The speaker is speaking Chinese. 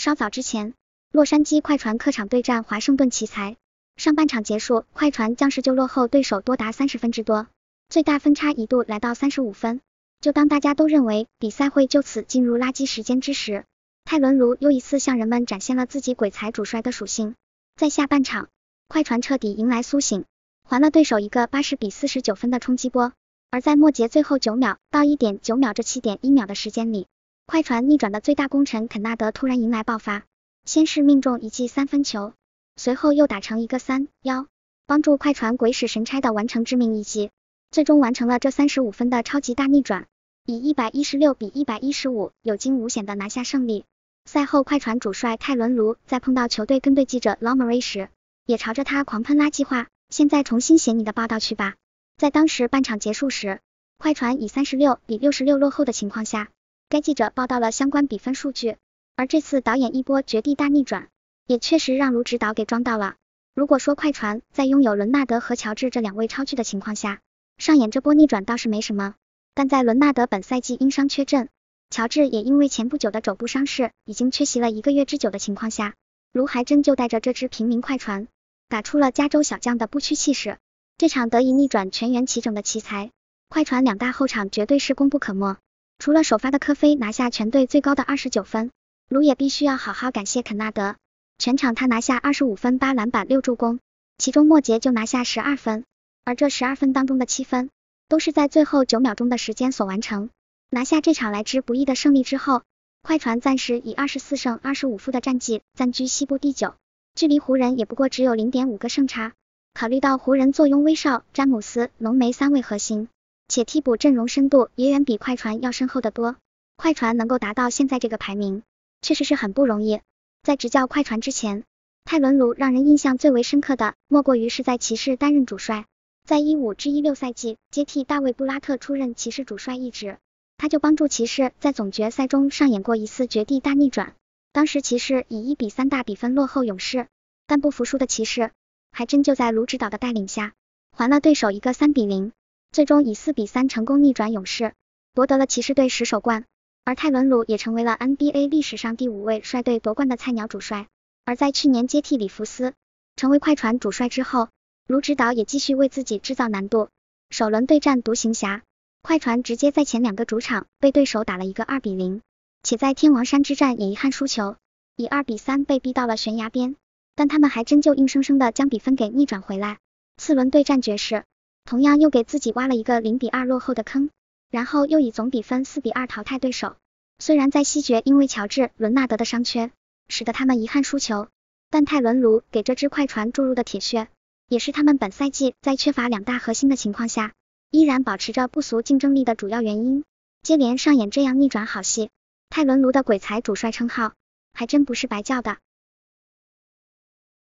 稍早之前，洛杉矶快船客场对战华盛顿奇才，上半场结束，快船将士就落后对手多达三十分之多，最大分差一度来到三十五分。就当大家都认为比赛会就此进入垃圾时间之时，泰伦卢又一次向人们展现了自己鬼才主帅的属性。在下半场，快船彻底迎来苏醒，还了对手一个八十比四十九分的冲击波。而在末节最后九秒到一点九秒这七点一秒的时间里，快船逆转的最大功臣肯纳德突然迎来爆发，先是命中一记三分球，随后又打成一个三幺，帮助快船鬼使神差的完成致命一击，最终完成了这三十五分的超级大逆转，以一百一十六比一百一十五有惊无险的拿下胜利。赛后，快船主帅泰伦卢在碰到球队跟队记者 LaMerry 时，也朝着他狂喷垃圾话：“现在重新写你的报道去吧！”在当时半场结束时，快船以三十六比六十六落后的情况下。该记者报道了相关比分数据，而这次导演一波绝地大逆转，也确实让卢指导给装到了。如果说快船在拥有伦纳德和乔治这两位超巨的情况下，上演这波逆转倒是没什么，但在伦纳德本赛季因伤缺阵，乔治也因为前不久的肘部伤势已经缺席了一个月之久的情况下，卢还真就带着这支平民快船，打出了加州小将的不屈气势。这场得以逆转全员齐整的奇才，快船两大后场绝对是功不可没。除了首发的科菲拿下全队最高的二十九分，卢也必须要好好感谢肯纳德。全场他拿下二十五分八篮板六助攻，其中末节就拿下十二分，而这十二分当中的七分都是在最后九秒钟的时间所完成。拿下这场来之不易的胜利之后，快船暂时以二十四胜二十五负的战绩暂居西部第九，距离湖人也不过只有零点五个胜差。考虑到湖人坐拥威少、詹姆斯、浓眉三位核心。且替补阵容深度也远比快船要深厚的多。快船能够达到现在这个排名，确实是很不容易。在执教快船之前，泰伦卢让人印象最为深刻的，莫过于是在骑士担任主帅，在一五至一六赛季接替大卫布拉特出任骑士主帅一职，他就帮助骑士在总决赛中上演过一次绝地大逆转。当时骑士以一比三大比分落后勇士，但不服输的骑士还真就在卢指导的带领下，还了对手一个三比零。最终以四比三成功逆转勇士，夺得了骑士队十首冠，而泰伦卢也成为了 NBA 历史上第五位率队夺冠的菜鸟主帅。而在去年接替里弗斯，成为快船主帅之后，卢指导也继续为自己制造难度。首轮对战独行侠，快船直接在前两个主场被对手打了一个二比零，且在天王山之战也遗憾输球，以二比三被逼到了悬崖边。但他们还真就硬生生的将比分给逆转回来。次轮对战爵士。同样又给自己挖了一个零比二落后的坑，然后又以总比分四比二淘汰对手。虽然在西决因为乔治、伦纳德的伤缺，使得他们遗憾输球，但泰伦卢给这支快船注入的铁血，也是他们本赛季在缺乏两大核心的情况下，依然保持着不俗竞争力的主要原因。接连上演这样逆转好戏，泰伦卢的鬼才主帅称号还真不是白叫的。